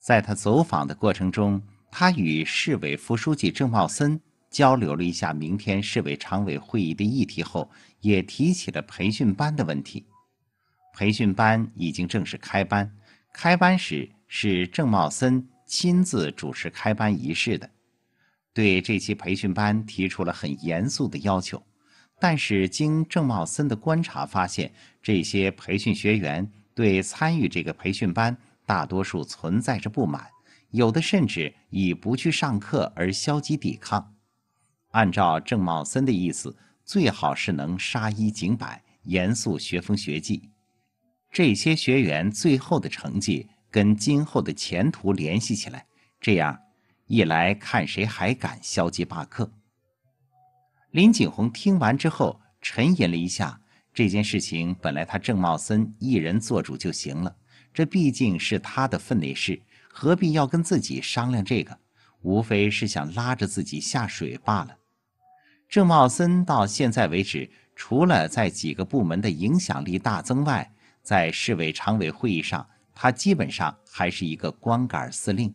在他走访的过程中，他与市委副书记郑茂森交流了一下明天市委常委会议的议题后，也提起了培训班的问题。培训班已经正式开班，开班时是郑茂森亲自主持开班仪式的，对这期培训班提出了很严肃的要求。但是经郑茂森的观察发现，这些培训学员对参与这个培训班。大多数存在着不满，有的甚至以不去上课而消极抵抗。按照郑茂森的意思，最好是能杀一儆百，严肃学风学纪。这些学员最后的成绩跟今后的前途联系起来，这样一来看谁还敢消极罢课。林景洪听完之后沉吟了一下，这件事情本来他郑茂森一人做主就行了。这毕竟是他的分内事，何必要跟自己商量这个？无非是想拉着自己下水罢了。郑茂森到现在为止，除了在几个部门的影响力大增外，在市委常委会议上，他基本上还是一个光杆司令。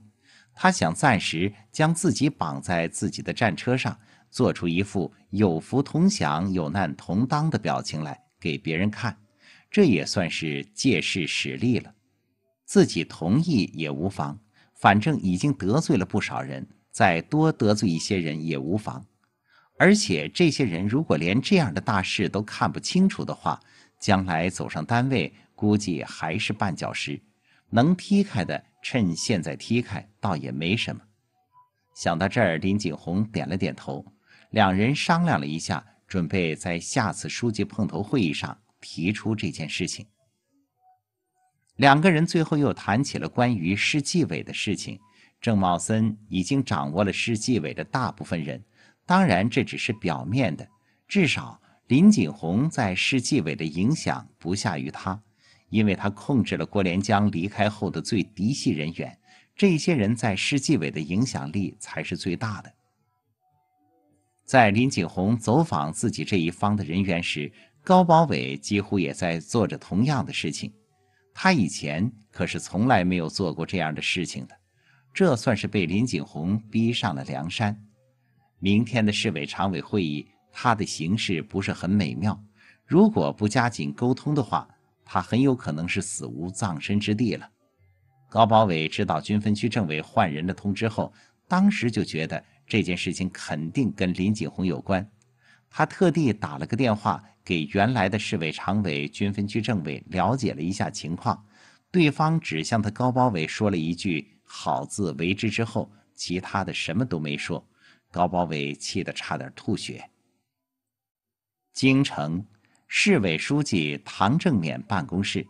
他想暂时将自己绑在自己的战车上，做出一副有福同享有难同当的表情来给别人看，这也算是借势使力了。自己同意也无妨，反正已经得罪了不少人，再多得罪一些人也无妨。而且这些人如果连这样的大事都看不清楚的话，将来走上单位估计还是绊脚石。能踢开的，趁现在踢开，倒也没什么。想到这儿，林景洪点了点头，两人商量了一下，准备在下次书记碰头会议上提出这件事情。两个人最后又谈起了关于市纪委的事情。郑茂森已经掌握了市纪委的大部分人，当然这只是表面的。至少林锦洪在市纪委的影响不下于他，因为他控制了郭连江离开后的最嫡系人员。这些人在市纪委的影响力才是最大的。在林锦洪走访自己这一方的人员时，高保伟几乎也在做着同样的事情。他以前可是从来没有做过这样的事情的，这算是被林景洪逼上了梁山。明天的市委常委会议，他的形势不是很美妙。如果不加紧沟通的话，他很有可能是死无葬身之地了。高保伟知道军分区政委换人的通知后，当时就觉得这件事情肯定跟林景洪有关，他特地打了个电话。给原来的市委常委军分区政委了解了一下情况，对方只向他高包伟说了一句“好自为之”，之后其他的什么都没说。高包伟气得差点吐血。京城市委书记唐正勉办公室，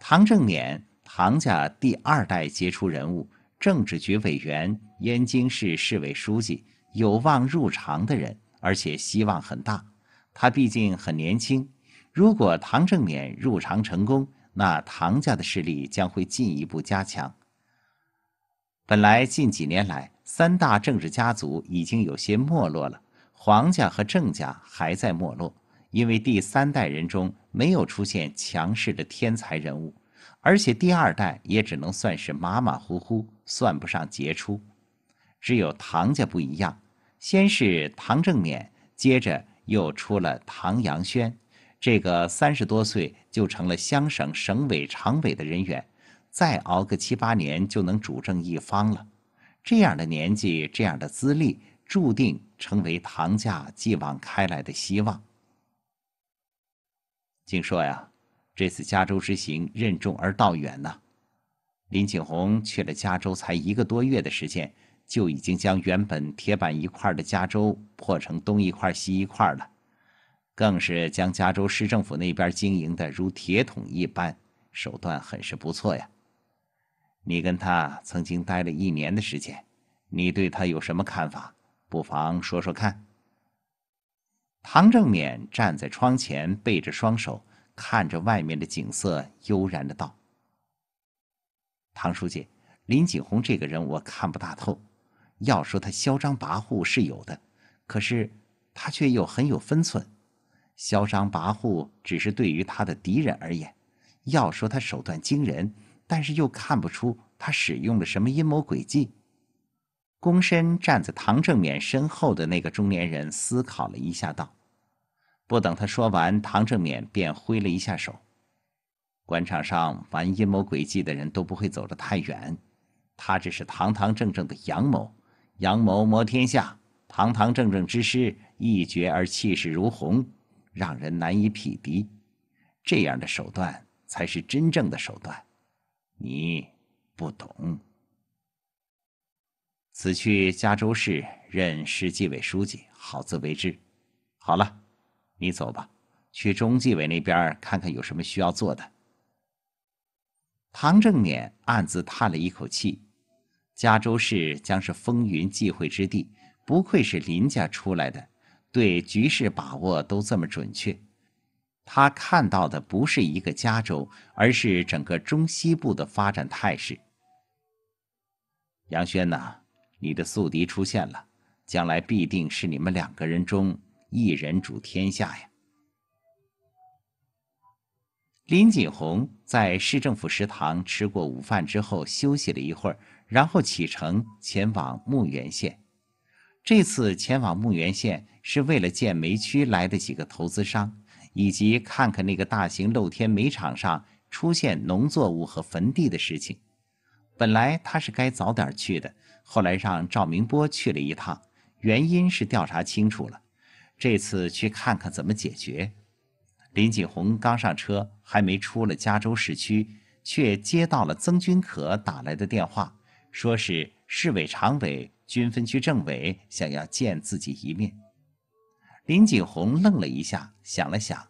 唐正勉，唐家第二代杰出人物，政治局委员，燕京市市委书记，有望入常的人，而且希望很大。他毕竟很年轻，如果唐正勉入朝成功，那唐家的势力将会进一步加强。本来近几年来，三大政治家族已经有些没落了，皇家和郑家还在没落，因为第三代人中没有出现强势的天才人物，而且第二代也只能算是马马虎虎，算不上杰出。只有唐家不一样，先是唐正勉，接着。又出了唐扬轩，这个三十多岁就成了乡省省委常委的人员，再熬个七八年就能主政一方了。这样的年纪，这样的资历，注定成为唐家继往开来的希望。听说呀，这次加州之行任重而道远呐。林景洪去了加州才一个多月的时间。就已经将原本铁板一块的加州破成东一块西一块了，更是将加州市政府那边经营的如铁桶一般，手段很是不错呀。你跟他曾经待了一年的时间，你对他有什么看法？不妨说说看。唐正勉站在窗前，背着双手，看着外面的景色，悠然的道：“唐书记，林景洪这个人，我看不大透。”要说他嚣张跋扈是有的，可是他却又很有分寸。嚣张跋扈只是对于他的敌人而言。要说他手段惊人，但是又看不出他使用了什么阴谋诡计。躬身站在唐正勉身后的那个中年人思考了一下，道：“不等他说完，唐正勉便挥了一下手。官场上玩阴谋诡计的人都不会走得太远，他只是堂堂正正的阳谋。”阳谋谋天下，堂堂正正之师一绝而气势如虹，让人难以匹敌。这样的手段才是真正的手段。你不懂。此去嘉州市任市纪委书记，好自为之。好了，你走吧，去中纪委那边看看有什么需要做的。唐正勉暗自叹了一口气。加州市将是风云际会之地，不愧是林家出来的，对局势把握都这么准确。他看到的不是一个加州，而是整个中西部的发展态势。杨轩呐，你的宿敌出现了，将来必定是你们两个人中一人主天下呀！林锦红在市政府食堂吃过午饭之后，休息了一会儿。然后启程前往木原县。这次前往木原县是为了见煤区来的几个投资商，以及看看那个大型露天煤场上出现农作物和坟地的事情。本来他是该早点去的，后来让赵明波去了一趟，原因是调查清楚了。这次去看看怎么解决。林锦红刚上车，还没出了加州市区，却接到了曾军可打来的电话。说是市委常委、军分区政委想要见自己一面，林锦红愣了一下，想了想，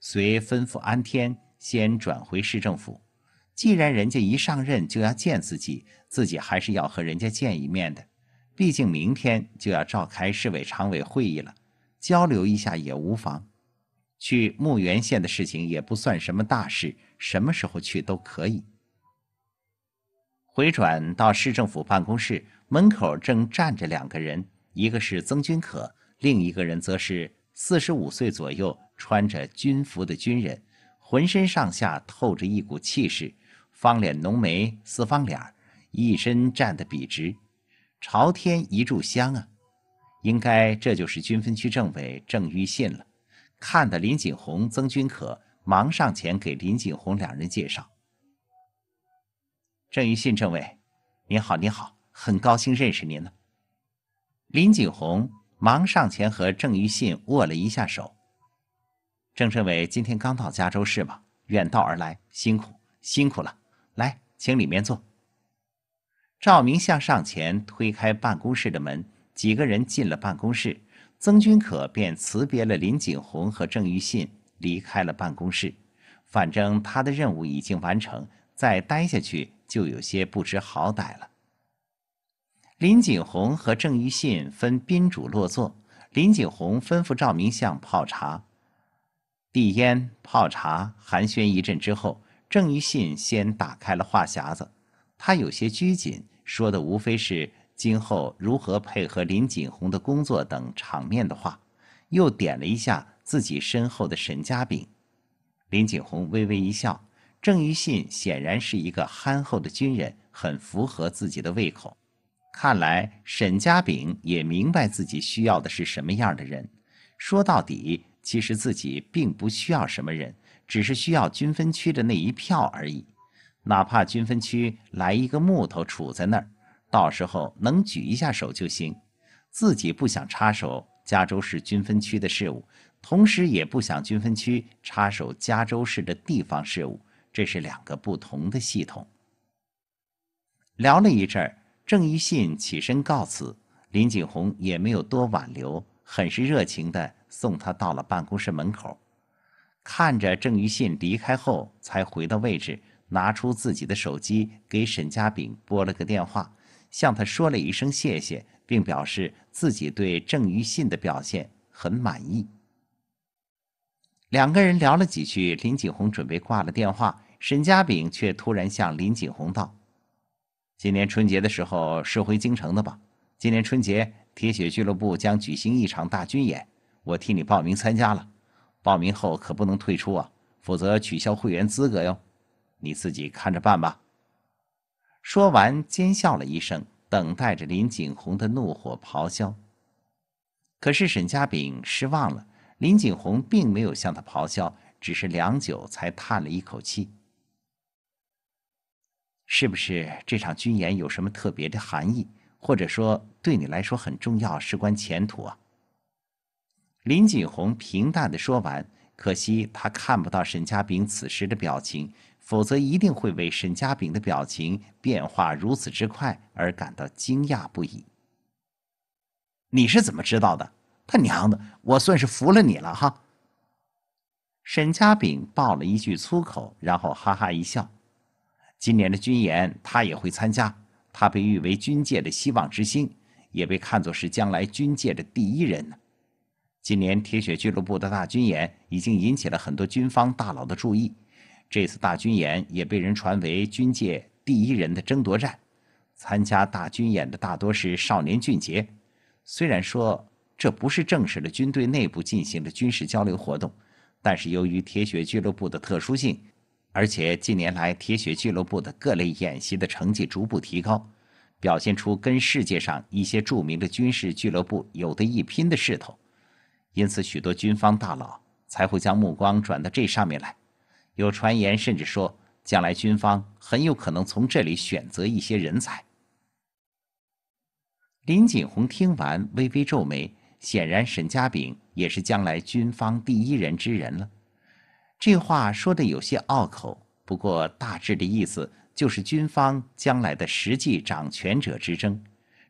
随吩咐安天先转回市政府。既然人家一上任就要见自己，自己还是要和人家见一面的。毕竟明天就要召开市委常委会议了，交流一下也无妨。去木原县的事情也不算什么大事，什么时候去都可以。回转到市政府办公室门口，正站着两个人，一个是曾军可，另一个人则是四十五岁左右、穿着军服的军人，浑身上下透着一股气势，方脸浓眉四方脸儿，一身站得笔直，朝天一炷香啊！应该这就是军分区政委郑玉信了。看得林锦宏、曾军可忙上前给林锦宏两人介绍。郑玉信政委，您好，您好，很高兴认识您呢。林锦洪忙上前和郑玉信握了一下手。郑政委今天刚到加州市吧？远道而来，辛苦，辛苦了。来，请里面坐。赵明向上前推开办公室的门，几个人进了办公室。曾君可便辞别了林锦洪和郑玉信，离开了办公室。反正他的任务已经完成，再待下去。就有些不知好歹了。林锦洪和郑玉信分宾主落座，林锦洪吩咐赵明相泡茶、递烟、泡茶，寒暄一阵之后，郑玉信先打开了话匣子，他有些拘谨，说的无非是今后如何配合林锦洪的工作等场面的话，又点了一下自己身后的沈家炳，林锦洪微微一笑。郑玉信显然是一个憨厚的军人，很符合自己的胃口。看来沈家炳也明白自己需要的是什么样的人。说到底，其实自己并不需要什么人，只是需要军分区的那一票而已。哪怕军分区来一个木头杵在那儿，到时候能举一下手就行。自己不想插手加州市军分区的事务，同时也不想军分区插手加州市的地方事务。这是两个不同的系统。聊了一阵儿，郑余信起身告辞，林锦洪也没有多挽留，很是热情的送他到了办公室门口。看着郑余信离开后，才回到位置，拿出自己的手机给沈家炳拨了个电话，向他说了一声谢谢，并表示自己对郑余信的表现很满意。两个人聊了几句，林锦洪准备挂了电话。沈家炳却突然向林锦洪道：“今年春节的时候是回京城的吧？今年春节铁血俱乐部将举行一场大军演，我替你报名参加了。报名后可不能退出啊，否则取消会员资格哟。你自己看着办吧。”说完，奸笑了一声，等待着林锦洪的怒火咆哮。可是沈家炳失望了，林锦洪并没有向他咆哮，只是良久才叹了一口气。是不是这场军演有什么特别的含义，或者说对你来说很重要，事关前途啊？林锦宏平淡的说完，可惜他看不到沈家炳此时的表情，否则一定会为沈家炳的表情变化如此之快而感到惊讶不已。你是怎么知道的？他娘的，我算是服了你了哈！沈家炳爆了一句粗口，然后哈哈一笑。今年的军演，他也会参加。他被誉为军界的希望之星，也被看作是将来军界的第一人呢。今年铁血俱乐部的大军演已经引起了很多军方大佬的注意。这次大军演也被人传为军界第一人的争夺战。参加大军演的大多是少年俊杰。虽然说这不是正式的军队内部进行的军事交流活动，但是由于铁血俱乐部的特殊性。而且近年来，铁血俱乐部的各类演习的成绩逐步提高，表现出跟世界上一些著名的军事俱乐部有的一拼的势头，因此许多军方大佬才会将目光转到这上面来。有传言甚至说，将来军方很有可能从这里选择一些人才。林锦洪听完，微微皱眉，显然沈家炳也是将来军方第一人之人了。这话说的有些拗口，不过大致的意思就是军方将来的实际掌权者之争，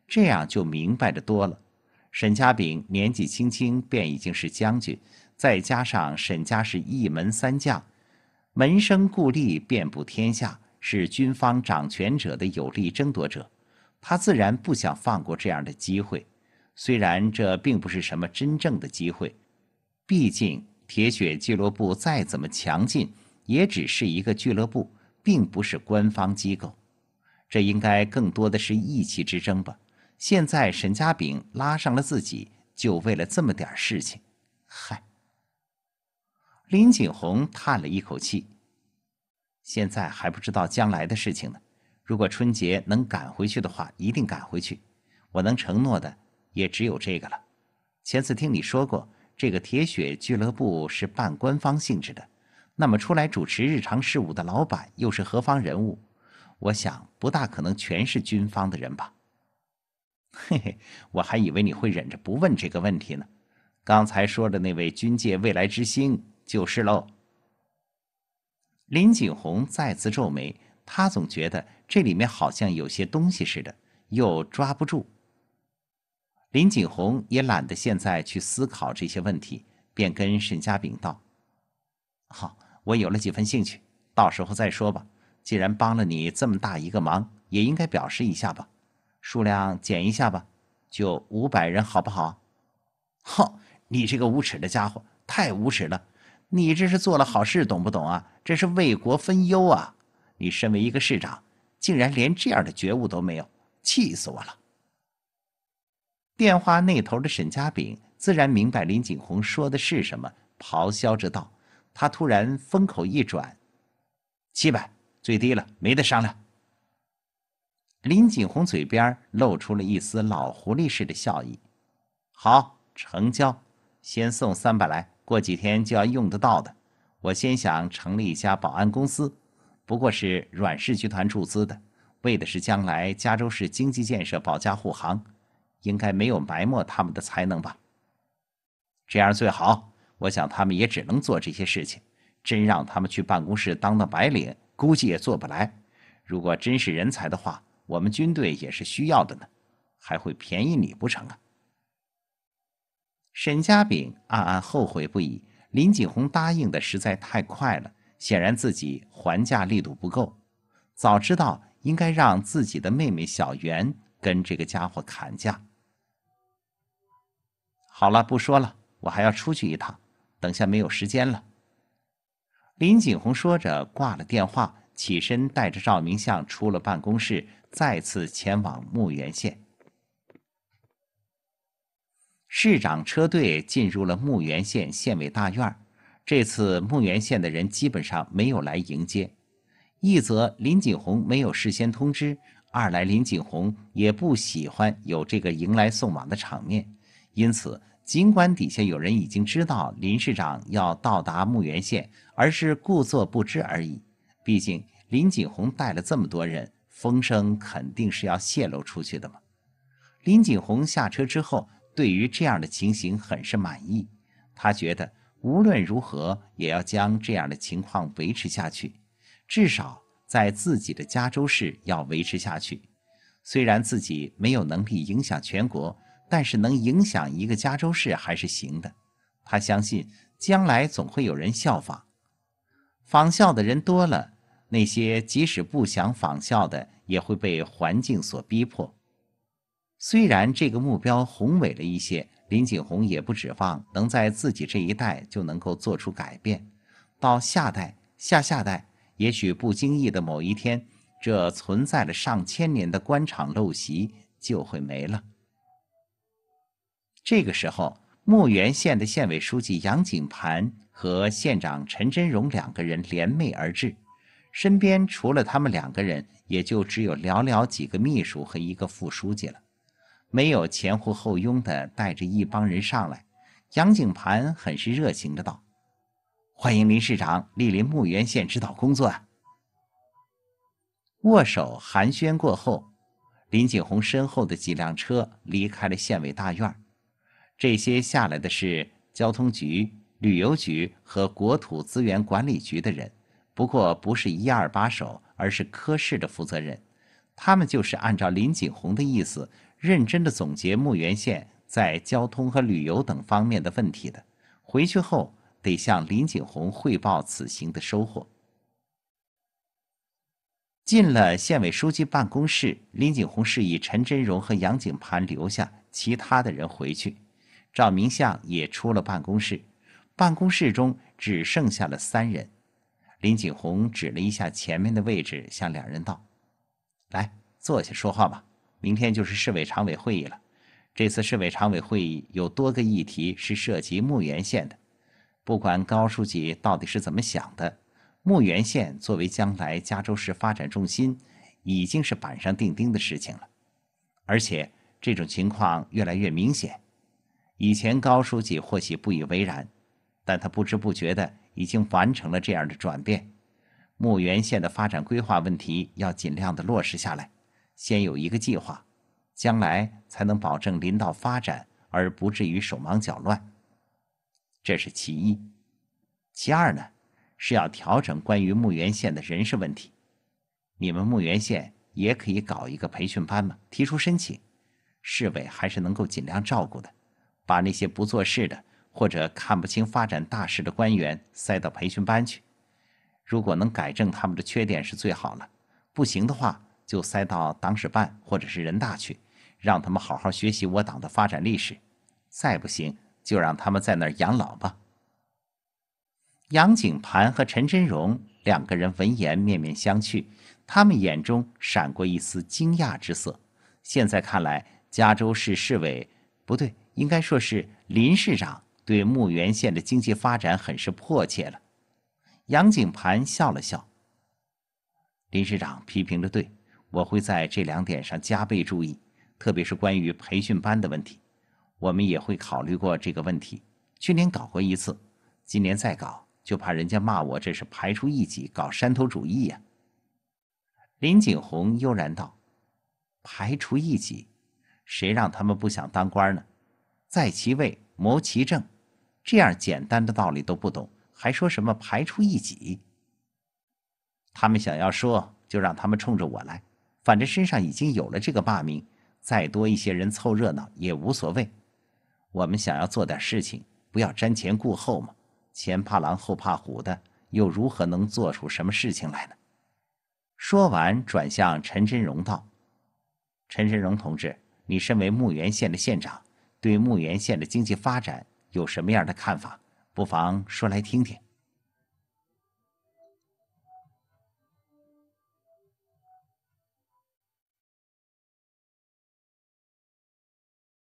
这样就明白的多了。沈家炳年纪轻轻便已经是将军，再加上沈家是一门三将，门生故吏遍布天下，是军方掌权者的有力争夺者，他自然不想放过这样的机会。虽然这并不是什么真正的机会，毕竟。铁血俱乐部再怎么强劲，也只是一个俱乐部，并不是官方机构。这应该更多的是意气之争吧。现在沈家炳拉上了自己，就为了这么点事情。嗨，林锦洪叹了一口气。现在还不知道将来的事情呢。如果春节能赶回去的话，一定赶回去。我能承诺的也只有这个了。前次听你说过。这个铁血俱乐部是半官方性质的，那么出来主持日常事务的老板又是何方人物？我想不大可能全是军方的人吧。嘿嘿，我还以为你会忍着不问这个问题呢。刚才说的那位军界未来之星就是喽。林景洪再次皱眉，他总觉得这里面好像有些东西似的，又抓不住。林锦洪也懒得现在去思考这些问题，便跟沈家炳道：“好，我有了几分兴趣，到时候再说吧。既然帮了你这么大一个忙，也应该表示一下吧。数量减一下吧，就五百人好不好？”“哼，你这个无耻的家伙，太无耻了！你这是做了好事，懂不懂啊？这是为国分忧啊！你身为一个市长，竟然连这样的觉悟都没有，气死我了！”电话那头的沈家炳自然明白林锦洪说的是什么，咆哮着道：“他突然风口一转，七百最低了，没得商量。”林锦洪嘴边露出了一丝老狐狸似的笑意：“好，成交，先送三百来，过几天就要用得到的。我先想成立一家保安公司，不过是阮氏集团注资的，为的是将来加州市经济建设保驾护航。”应该没有埋没他们的才能吧？这样最好。我想他们也只能做这些事情。真让他们去办公室当当白领，估计也做不来。如果真是人才的话，我们军队也是需要的呢。还会便宜你不成啊？沈家炳暗暗后悔不已。林锦洪答应的实在太快了，显然自己还价力度不够。早知道，应该让自己的妹妹小袁跟这个家伙砍价。好了，不说了，我还要出去一趟，等下没有时间了。林景洪说着挂了电话，起身带着赵明相出了办公室，再次前往木原县。市长车队进入了木原县县委大院，这次木原县的人基本上没有来迎接，一则林景洪没有事先通知，二来林景洪也不喜欢有这个迎来送往的场面。因此，尽管底下有人已经知道林市长要到达墓原县，而是故作不知而已。毕竟林锦洪带了这么多人，风声肯定是要泄露出去的嘛。林锦红下车之后，对于这样的情形很是满意。他觉得无论如何也要将这样的情况维持下去，至少在自己的加州市要维持下去。虽然自己没有能力影响全国。但是能影响一个加州市还是行的，他相信将来总会有人效仿，仿效的人多了，那些即使不想仿效的也会被环境所逼迫。虽然这个目标宏伟了一些，林景洪也不指望能在自己这一代就能够做出改变，到下代、下下代，也许不经意的某一天，这存在了上千年的官场陋习就会没了。这个时候，墓源县的县委书记杨景盘和县长陈真荣两个人联袂而至，身边除了他们两个人，也就只有寥寥几个秘书和一个副书记了，没有前呼后拥的带着一帮人上来。杨景盘很是热情的道：“欢迎林市长莅临墓源县指导工作。”啊。握手寒暄过后，林景洪身后的几辆车离开了县委大院这些下来的是交通局、旅游局和国土资源管理局的人，不过不是一二把手，而是科室的负责人。他们就是按照林锦宏的意思，认真的总结墓园县在交通和旅游等方面的问题的。回去后得向林锦宏汇报此行的收获。进了县委书记办公室，林锦红示意陈真荣和杨景盘留下，其他的人回去。赵明相也出了办公室，办公室中只剩下了三人。林景洪指了一下前面的位置，向两人道：“来，坐下说话吧。明天就是市委常委会议了。这次市委常委会议有多个议题是涉及牧原县的。不管高书记到底是怎么想的，牧原县作为将来加州市发展重心，已经是板上钉钉的事情了。而且这种情况越来越明显。”以前高书记或许不以为然，但他不知不觉的已经完成了这样的转变。牧原县的发展规划问题要尽量的落实下来，先有一个计划，将来才能保证林道发展而不至于手忙脚乱。这是其一，其二呢，是要调整关于牧原县的人事问题。你们牧原县也可以搞一个培训班嘛，提出申请，市委还是能够尽量照顾的。把那些不做事的，或者看不清发展大事的官员塞到培训班去，如果能改正他们的缺点是最好了；不行的话，就塞到党史办或者是人大去，让他们好好学习我党的发展历史；再不行，就让他们在那儿养老吧。杨景盘和陈真荣两个人闻言面面相觑，他们眼中闪过一丝惊讶之色。现在看来，加州市市委不对。应该说是林市长对墓原县的经济发展很是迫切了。杨景盘笑了笑。林市长批评的对，我会在这两点上加倍注意，特别是关于培训班的问题，我们也会考虑过这个问题。去年搞过一次，今年再搞，就怕人家骂我这是排除异己，搞山头主义呀。林景洪悠然道：“排除异己，谁让他们不想当官呢？”在其位谋其政，这样简单的道理都不懂，还说什么排除异己？他们想要说，就让他们冲着我来，反正身上已经有了这个骂名，再多一些人凑热闹也无所谓。我们想要做点事情，不要瞻前顾后嘛，前怕狼后怕虎的，又如何能做出什么事情来呢？说完，转向陈真荣道：“陈真荣同志，你身为牧原县的县长。”对牧原县的经济发展有什么样的看法？不妨说来听听。